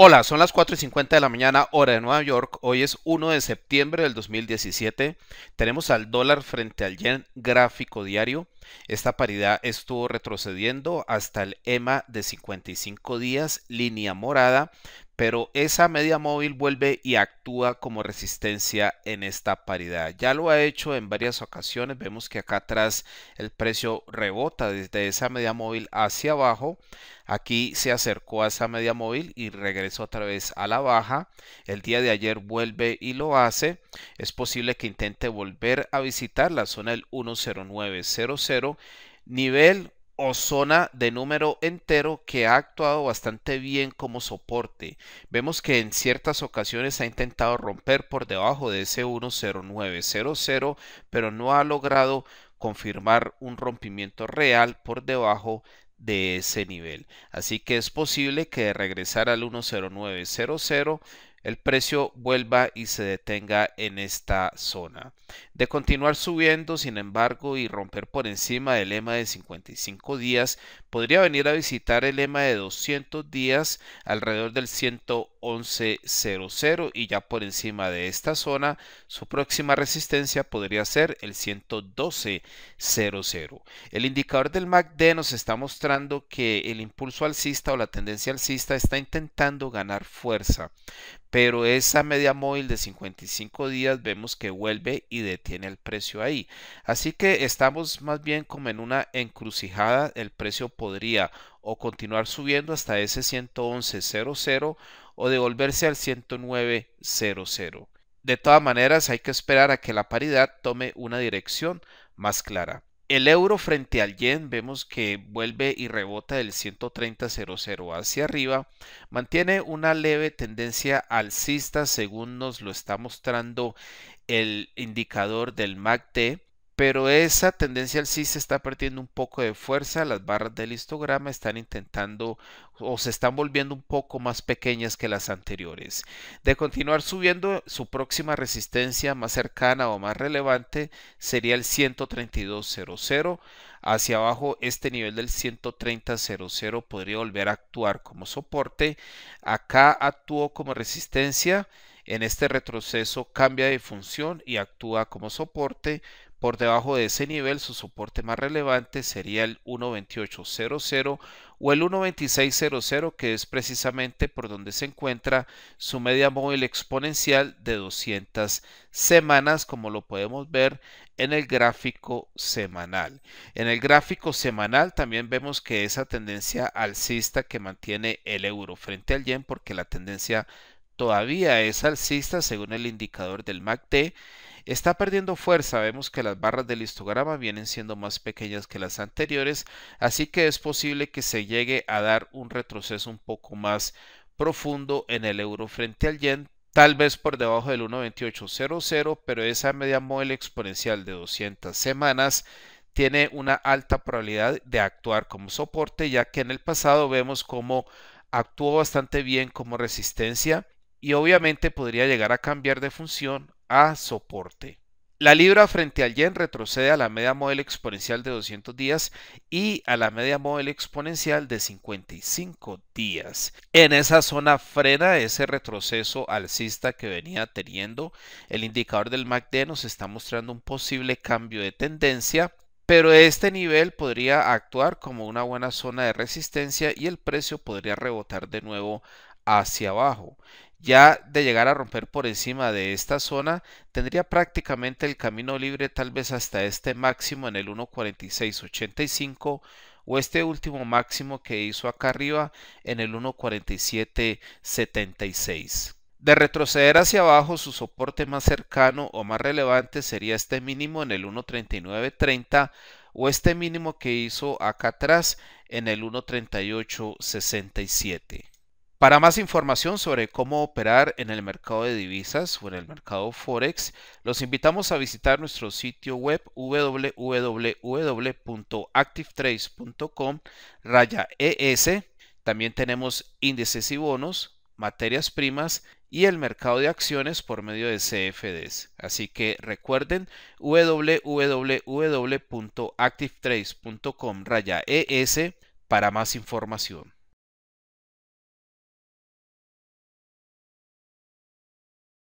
Hola, son las 4 y 50 de la mañana, hora de Nueva York. Hoy es 1 de septiembre del 2017. Tenemos al dólar frente al yen gráfico diario. Esta paridad estuvo retrocediendo hasta el EMA de 55 días, línea morada, pero esa media móvil vuelve y actúa como resistencia en esta paridad. Ya lo ha hecho en varias ocasiones, vemos que acá atrás el precio rebota desde esa media móvil hacia abajo, aquí se acercó a esa media móvil y regresó otra vez a la baja, el día de ayer vuelve y lo hace, es posible que intente volver a visitar la zona del 10900, nivel o zona de número entero que ha actuado bastante bien como soporte. Vemos que en ciertas ocasiones ha intentado romper por debajo de ese 10900, pero no ha logrado confirmar un rompimiento real por debajo de ese nivel. Así que es posible que de regresar al 10900 el precio vuelva y se detenga en esta zona. De continuar subiendo, sin embargo, y romper por encima del EMA de 55 días, podría venir a visitar el EMA de 200 días alrededor del 111.00 y ya por encima de esta zona, su próxima resistencia podría ser el 112.00. El indicador del MACD nos está mostrando que el impulso alcista o la tendencia alcista está intentando ganar fuerza pero esa media móvil de 55 días vemos que vuelve y detiene el precio ahí. Así que estamos más bien como en una encrucijada, el precio podría o continuar subiendo hasta ese 111.00 o devolverse al 109.00. De todas maneras hay que esperar a que la paridad tome una dirección más clara. El euro frente al yen vemos que vuelve y rebota del 130.00 hacia arriba, mantiene una leve tendencia alcista según nos lo está mostrando el indicador del MACD pero esa tendencia al sí se está perdiendo un poco de fuerza, las barras del histograma están intentando o se están volviendo un poco más pequeñas que las anteriores. De continuar subiendo, su próxima resistencia más cercana o más relevante sería el 132.00. Hacia abajo este nivel del 130.00 podría volver a actuar como soporte. Acá actuó como resistencia en este retroceso cambia de función y actúa como soporte. Por debajo de ese nivel su soporte más relevante sería el 1.2800 o el 1.2600 que es precisamente por donde se encuentra su media móvil exponencial de 200 semanas como lo podemos ver en el gráfico semanal. En el gráfico semanal también vemos que esa tendencia alcista que mantiene el euro frente al yen porque la tendencia todavía es alcista según el indicador del MACD, está perdiendo fuerza. Vemos que las barras del histograma vienen siendo más pequeñas que las anteriores, así que es posible que se llegue a dar un retroceso un poco más profundo en el euro frente al yen, tal vez por debajo del 1.2800, pero esa media móvil exponencial de 200 semanas tiene una alta probabilidad de actuar como soporte, ya que en el pasado vemos cómo actuó bastante bien como resistencia y obviamente podría llegar a cambiar de función a soporte. La libra frente al yen retrocede a la media móvil exponencial de 200 días y a la media móvil exponencial de 55 días. En esa zona frena ese retroceso alcista que venía teniendo. El indicador del MACD nos está mostrando un posible cambio de tendencia, pero este nivel podría actuar como una buena zona de resistencia y el precio podría rebotar de nuevo hacia abajo. Ya de llegar a romper por encima de esta zona, tendría prácticamente el camino libre tal vez hasta este máximo en el 1.4685 o este último máximo que hizo acá arriba en el 1.4776. De retroceder hacia abajo, su soporte más cercano o más relevante sería este mínimo en el 1.3930 o este mínimo que hizo acá atrás en el 1.3867. Para más información sobre cómo operar en el mercado de divisas o en el mercado Forex, los invitamos a visitar nuestro sitio web wwwactivetracecom ES. También tenemos índices y bonos, materias primas y el mercado de acciones por medio de CFDs. Así que recuerden wwwactivetracecom ES para más información.